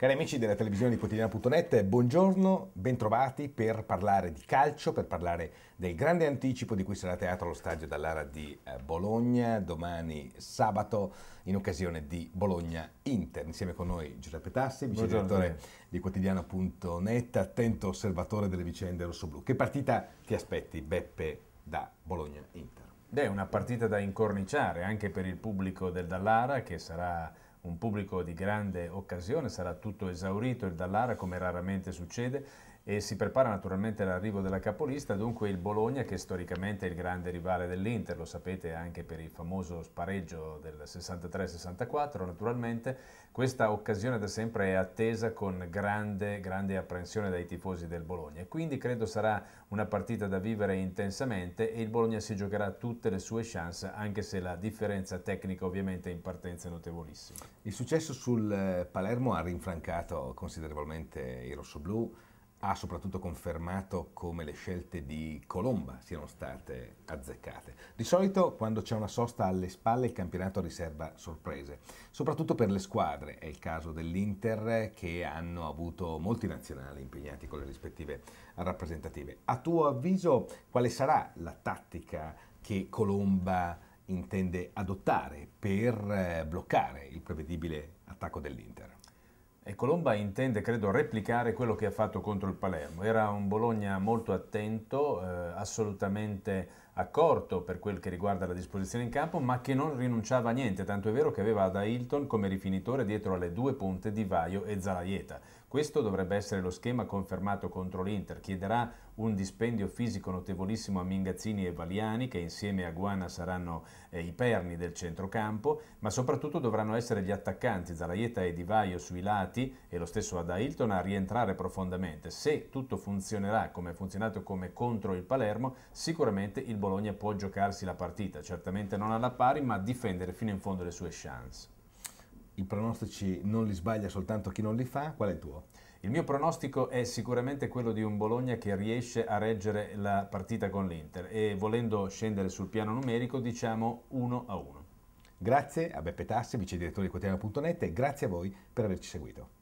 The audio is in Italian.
Cari amici della televisione di quotidiana.net, buongiorno, bentrovati per parlare di calcio, per parlare del grande anticipo di cui sarà teatro lo stadio dall'Ara di eh, Bologna domani sabato in occasione di Bologna-Inter. Insieme con noi Giuseppe Tassi, vice direttore di quotidiana.net, attento osservatore delle vicende rossoblù. Che partita ti aspetti, Beppe, da Bologna-Inter? Beh, una partita da incorniciare anche per il pubblico del Dallara che sarà un pubblico di grande occasione, sarà tutto esaurito il Dallara come raramente succede e si prepara naturalmente l'arrivo della capolista, dunque il Bologna che storicamente è il grande rivale dell'Inter, lo sapete anche per il famoso spareggio del 63-64 naturalmente, questa occasione da sempre è attesa con grande, grande apprensione dai tifosi del Bologna, quindi credo sarà una partita da vivere intensamente e il Bologna si giocherà tutte le sue chance anche se la differenza tecnica ovviamente in partenza è notevolissima. Il successo sul eh, Palermo ha rinfrancato considerevolmente i rossoblù, ha soprattutto confermato come le scelte di Colomba siano state azzeccate. Di solito quando c'è una sosta alle spalle il campionato riserva sorprese, soprattutto per le squadre, è il caso dell'Inter che hanno avuto molti nazionali impegnati con le rispettive rappresentative. A tuo avviso quale sarà la tattica che Colomba intende adottare per eh, bloccare il prevedibile attacco dell'Inter. E Colomba intende, credo, replicare quello che ha fatto contro il Palermo. Era un Bologna molto attento, eh, assolutamente accorto per quel che riguarda la disposizione in campo, ma che non rinunciava a niente, tanto è vero che aveva da Hilton come rifinitore dietro alle due punte di Vaio e Zalaieta. Questo dovrebbe essere lo schema confermato contro l'Inter, chiederà un dispendio fisico notevolissimo a Mingazzini e Valiani, che insieme a Guana saranno eh, i perni del centrocampo, ma soprattutto dovranno essere gli attaccanti Zalaieta e Di Vaio sui lati e lo stesso Ada Hilton a rientrare profondamente. Se tutto funzionerà come ha funzionato come contro il Palermo, sicuramente il Bologna Bologna può giocarsi la partita, certamente non alla pari, ma difendere fino in fondo le sue chance. I pronostici non li sbaglia soltanto chi non li fa, qual è il tuo? Il mio pronostico è sicuramente quello di un Bologna che riesce a reggere la partita con l'Inter e volendo scendere sul piano numerico diciamo 1 a 1. Grazie a Beppe Tassi, vice direttore di quotidiano.net e grazie a voi per averci seguito.